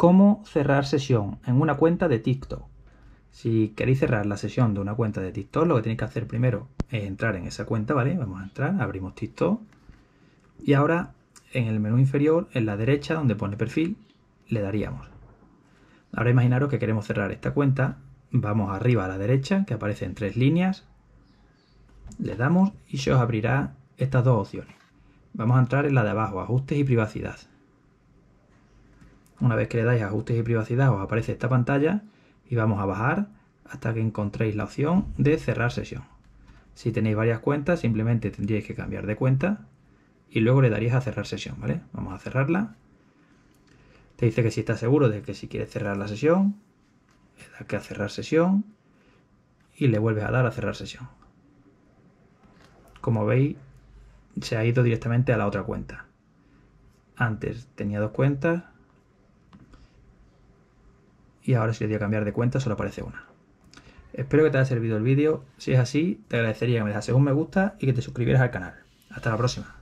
cómo cerrar sesión en una cuenta de TikTok. Si queréis cerrar la sesión de una cuenta de TikTok, lo que tenéis que hacer primero es entrar en esa cuenta, ¿vale? Vamos a entrar, abrimos TikTok. Y ahora en el menú inferior, en la derecha donde pone perfil, le daríamos. Ahora imaginaros que queremos cerrar esta cuenta. Vamos arriba a la derecha, que aparece en tres líneas. Le damos y se os abrirá estas dos opciones. Vamos a entrar en la de abajo, ajustes y privacidad. Una vez que le dais ajustes y privacidad os aparece esta pantalla y vamos a bajar hasta que encontréis la opción de cerrar sesión. Si tenéis varias cuentas simplemente tendríais que cambiar de cuenta y luego le daríais a cerrar sesión, Vamos a cerrarla. Te dice que si estás seguro de que si quieres cerrar la sesión, le das que a cerrar sesión y le vuelves a dar a cerrar sesión. Como veis, se ha ido directamente a la otra cuenta. Antes tenía dos cuentas, y ahora si le doy cambiar de cuenta solo aparece una. Espero que te haya servido el vídeo, si es así te agradecería que me dejases un me gusta y que te suscribieras al canal. Hasta la próxima.